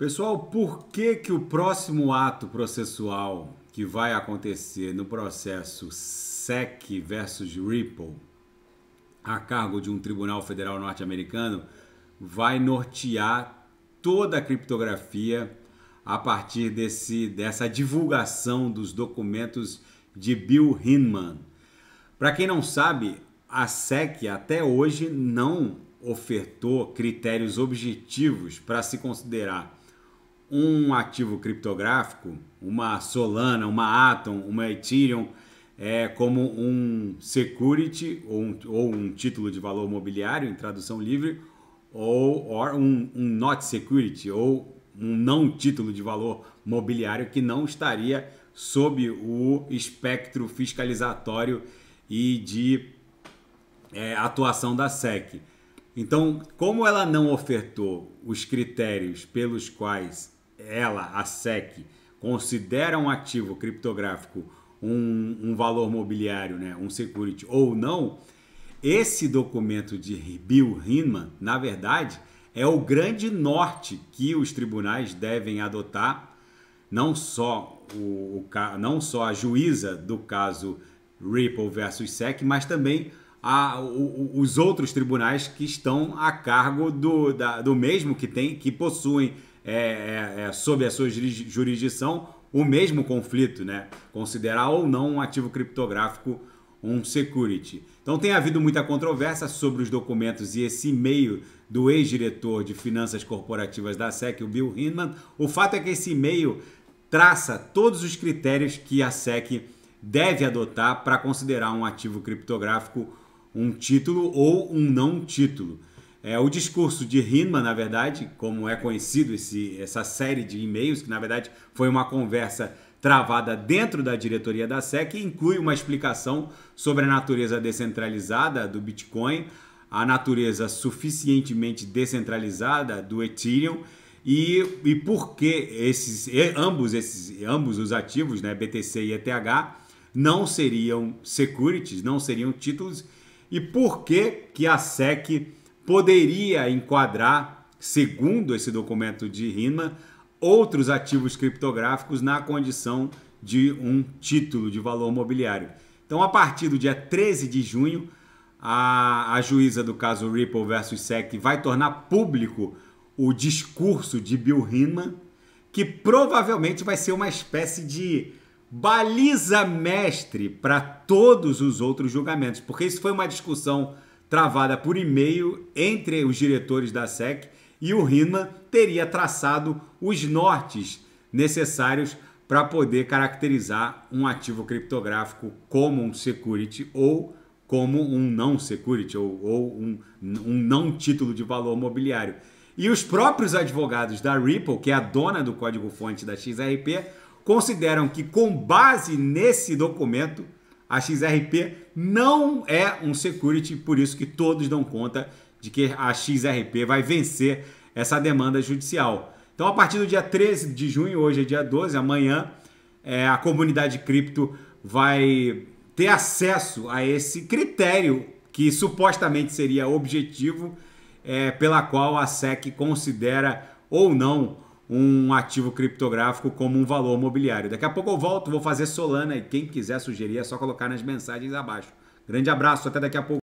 Pessoal, por que, que o próximo ato processual que vai acontecer no processo SEC versus Ripple, a cargo de um tribunal federal norte-americano, vai nortear toda a criptografia a partir desse, dessa divulgação dos documentos de Bill Hinman. Para quem não sabe, a SEC até hoje não ofertou critérios objetivos para se considerar um ativo criptográfico, uma Solana, uma Atom, uma Ethereum, é, como um security ou um, ou um, título de valor mobiliário em tradução livre, ou um, um not security ou um não título de valor mobiliário que não estaria sob o espectro fiscalizatório e de é, atuação da SEC. Então, como ela não ofertou os critérios pelos quais ela, a SEC, considera um ativo criptográfico um, um valor mobiliário, né, um security ou não, esse documento de Bill Hinman, na verdade, é o grande norte que os tribunais devem adotar, não só, o, o não só a juíza do caso Ripple versus SEC, mas também a, o, os outros tribunais que estão a cargo do, da, do mesmo que tem, que possuem é, é, é, sob a sua jurisdição o mesmo conflito, né? Considerar ou não um ativo criptográfico um security. Então tem havido muita controvérsia sobre os documentos e esse e-mail do ex-diretor de finanças corporativas da SEC, o Bill Hinman. O fato é que esse e-mail traça todos os critérios que a SEC deve adotar para considerar um ativo criptográfico um título ou um não título. É, o discurso de Hinman, na verdade, como é conhecido esse, essa série de e-mails, que na verdade foi uma conversa travada dentro da diretoria da SEC, inclui uma explicação sobre a natureza descentralizada do Bitcoin, a natureza suficientemente descentralizada do Ethereum e, e por que esses, ambos, esses, ambos os ativos, né, BTC e ETH, não seriam securities, não seriam títulos, e por que, que a SEC poderia enquadrar, segundo esse documento de Rima outros ativos criptográficos na condição de um título de valor mobiliário. Então, a partir do dia 13 de junho, a, a juíza do caso Ripple versus SEC vai tornar público o discurso de Bill Hinman, que provavelmente vai ser uma espécie de baliza mestre para todos os outros julgamentos, porque isso foi uma discussão travada por e-mail entre os diretores da SEC e o RINA teria traçado os nortes necessários para poder caracterizar um ativo criptográfico como um security ou como um não security ou, ou um, um não título de valor mobiliário. E os próprios advogados da Ripple, que é a dona do código-fonte da XRP, consideram que, com base nesse documento, a XRP não é um security, por isso que todos dão conta de que a XRP vai vencer essa demanda judicial. Então, a partir do dia 13 de junho, hoje é dia 12, amanhã, é, a comunidade cripto vai ter acesso a esse critério que supostamente seria objetivo, é, pela qual a SEC considera ou não um ativo criptográfico como um valor mobiliário. Daqui a pouco eu volto, vou fazer Solana e quem quiser sugerir é só colocar nas mensagens abaixo. Grande abraço, até daqui a pouco.